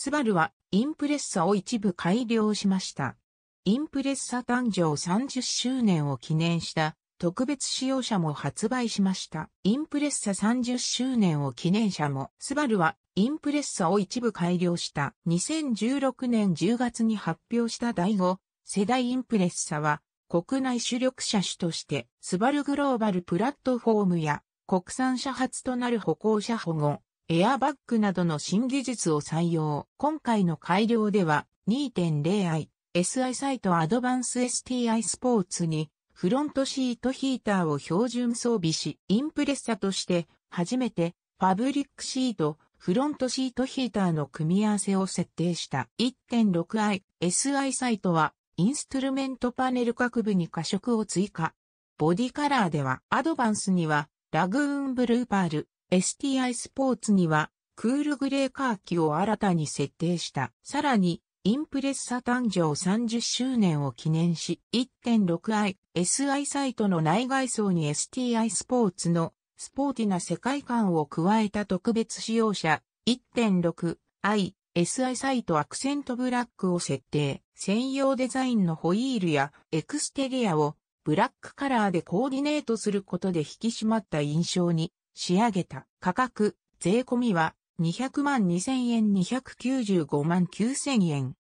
スバルはインプレッサを一部改良しました。インプレッサ誕生30周年を記念した特別使用車も発売しました。インプレッサ30周年を記念車も、スバルはインプレッサを一部改良した2016年10月に発表した第5世代インプレッサは国内主力車種としてスバルグローバルプラットフォームや国産車発となる歩行者保護、エアバッグなどの新技術を採用。今回の改良では 2.0i、SI サイトアドバンス STI スポーツにフロントシートヒーターを標準装備し、インプレッサとして初めてファブリックシート、フロントシートヒーターの組み合わせを設定した 1.6i、SI サイトはインストゥルメントパネル各部に加色を追加。ボディカラーではアドバンスにはラグーンブルーパール、STI スポーツには、クールグレーカーキを新たに設定した。さらに、インプレッサ誕生30周年を記念し、1.6i、SI サイトの内外装に STI スポーツのスポーティな世界観を加えた特別使用者 1.6i、SI サイトアクセントブラックを設定。専用デザインのホイールやエクステリアをブラックカラーでコーディネートすることで引き締まった印象に仕上げた。価格、税込みは200万2000円295万9000円。